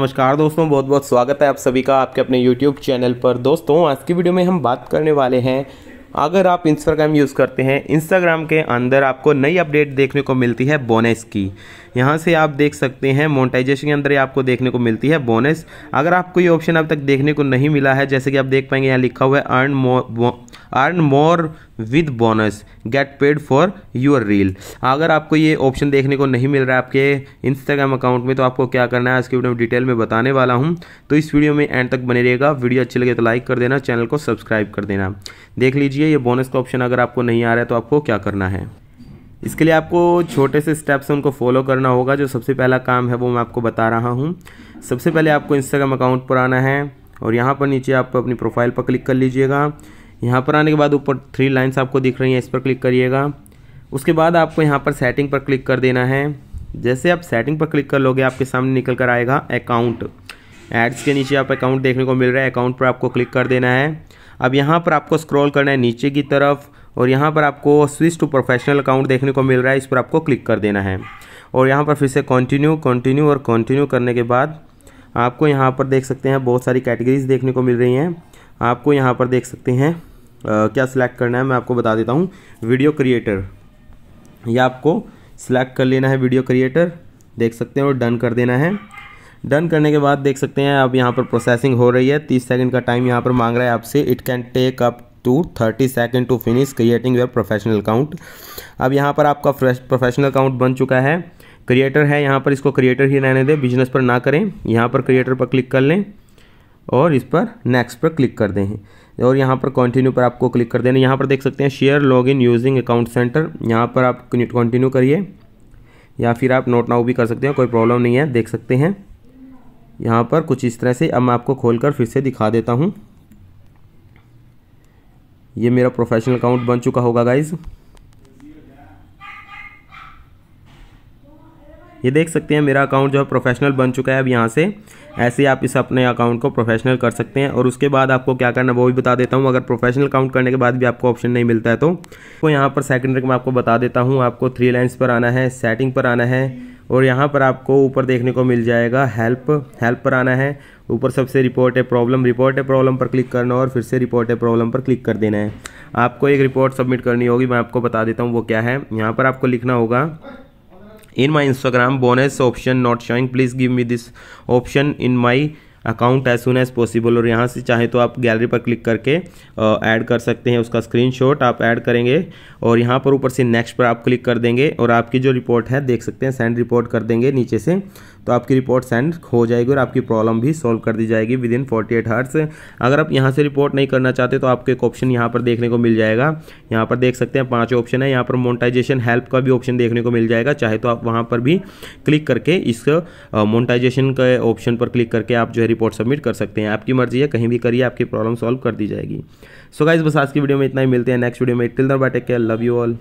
नमस्कार दोस्तों बहुत बहुत स्वागत है आप सभी का आपके अपने YouTube चैनल पर दोस्तों आज की वीडियो में हम बात करने वाले हैं अगर आप इंस्टाग्राम यूज़ करते हैं इंस्टाग्राम के अंदर आपको नई अपडेट देखने को मिलती है बोनस की यहाँ से आप देख सकते हैं मोनेटाइजेशन के अंदर आपको देखने को मिलती है बोनस अगर आपको ये ऑप्शन अब तक देखने को नहीं मिला है जैसे कि आप देख पाएंगे यहाँ लिखा हुआ है earn earn more with bonus get paid for your reel अगर आपको ये ऑप्शन देखने को नहीं मिल रहा है आपके इंस्टाग्राम अकाउंट में तो आपको क्या करना है आज के वीडियो में डिटेल में बताने वाला हूँ तो इस वीडियो में एंड तक बने रहेगा वीडियो अच्छी लगे तो लाइक कर देना चैनल को सब्सक्राइब कर देना देख लीजिए ये बोनस का ऑप्शन अगर आपको नहीं आ रहा है तो आपको क्या करना है इसके लिए आपको छोटे से स्टेप्स उनको फॉलो करना होगा जो सबसे पहला काम है वो मैं आपको बता रहा हूँ सबसे पहले आपको इंस्टाग्राम अकाउंट पर आना है और यहाँ पर नीचे आप अपनी प्रोफाइल पर क्लिक कर लीजिएगा यहाँ पर आने के बाद ऊपर थ्री लाइन्स आपको दिख रही हैं इस पर क्लिक करिएगा उसके बाद आपको यहाँ पर सेटिंग पर क्लिक कर देना है जैसे आप सेटिंग पर क्लिक कर लोगे आपके सामने निकल कर आएगा अकाउंट एड्स के नीचे आप अकाउंट देखने को मिल रहा है अकाउंट पर आपको क्लिक कर देना है अब यहाँ पर आपको स्क्रॉल करना है नीचे की तरफ और यहाँ पर आपको स्विच टू प्रोफेशनल अकाउंट देखने को मिल रहा है इस पर आपको क्लिक कर देना है और यहाँ पर फिर से कंटिन्यू कंटिन्यू और कंटिन्यू करने के बाद आपको यहाँ पर देख सकते हैं बहुत सारी कैटेगरीज देखने को मिल रही हैं आपको यहाँ पर देख सकते हैं आ, क्या सिलेक्ट करना है मैं आपको बता देता हूँ वीडियो क्रिएटर यह आपको सिलेक्ट कर लेना है वीडियो क्रिएटर देख सकते हैं और डन कर देना है डन करने के बाद देख सकते हैं अब यहाँ पर प्रोसेसिंग हो रही है तीस सेकंड का टाइम यहाँ पर मांग रहा है आपसे it can take up to thirty second to finish creating your professional account अब यहाँ पर आपका प्रोफेशनल अकाउंट बन चुका है क्रिएटर है यहाँ पर इसको क्रिएटर ही रहने दें बिजनेस पर ना करें यहाँ पर क्रिएटर पर क्लिक कर लें और इस पर नेक्स्ट पर क्लिक कर दें और यहाँ पर कंटिन्यू पर आपको क्लिक कर देना यहाँ पर देख सकते हैं share log in using account centre यहाँ पर आप कंटिन्यू करिए या फिर आप नोट नाउ भी कर सकते हैं कोई प्रॉब्लम नहीं है देख सकते हैं यहाँ पर कुछ इस तरह से अब मैं आपको खोलकर फिर से दिखा देता हूँ ये मेरा प्रोफेशनल अकाउंट बन चुका होगा गाइज़ ये देख सकते हैं मेरा अकाउंट जो है प्रोफेशनल बन चुका है अब यहाँ से ऐसे आप इस अपने अकाउंट को प्रोफेशनल कर सकते हैं और उसके बाद आपको क्या करना वो भी बता देता हूँ अगर प्रोफेशनल अकाउंट करने के बाद भी आपको ऑप्शन नहीं मिलता है तो, तो यहाँ पर रिक में आपको बता देता हूँ आपको थ्री लाइन्स पर आना है सेटिंग पर आना है और यहाँ पर आपको ऊपर देखने को मिल जाएगा हेल्प हेल्प पर आना है ऊपर सबसे रिपोर्ट है प्रॉब्लम रिपोर्ट है प्रॉब्लम पर क्लिक करना और फिर से रिपोर्ट है प्रॉब्लम पर क्लिक कर देना है आपको एक रिपोर्ट सबमिट करनी होगी मैं आपको बता देता हूँ वो क्या है यहाँ पर आपको लिखना होगा in my Instagram bonus option not showing please give me this option in my account as soon as possible और यहाँ से चाहे तो आप गैलरी पर क्लिक करके ऐड कर सकते हैं उसका स्क्रीनशॉट आप ऐड करेंगे और यहाँ पर ऊपर से नेक्स्ट पर आप क्लिक कर देंगे और आपकी जो रिपोर्ट है देख सकते हैं सेंड रिपोर्ट कर देंगे नीचे से तो आपकी रिपोर्ट सेंड हो जाएगी और आपकी प्रॉब्लम भी सॉल्व कर दी जाएगी within forty eight hours अगर आप यहाँ से रिपोर्ट नहीं करना चाहते तो आपको एक ऑप्शन यहाँ पर देखने को मिल जाएगा यहाँ पर देख सकते हैं पाँच ऑप्शन है यहाँ पर मोनटाइजेशन हेल्प का भी ऑप्शन देखने को मिल जाएगा चाहे तो आप वहाँ पर भी क्लिक करके इस मोनटाइजेशन के ऑप्शन पर क्लिक करके आप जो है रिपोर्ट सबमिट कर सकते हैं आपकी मर्जी है कहीं भी करिए आपकी प्रॉब्लम सॉल्व कर दी जाएगी सो so गाइज बस आज की वीडियो में इतना ही मिलते हैं नेक्स्ट वीडियो में टिल दर बाय के लव यू ऑल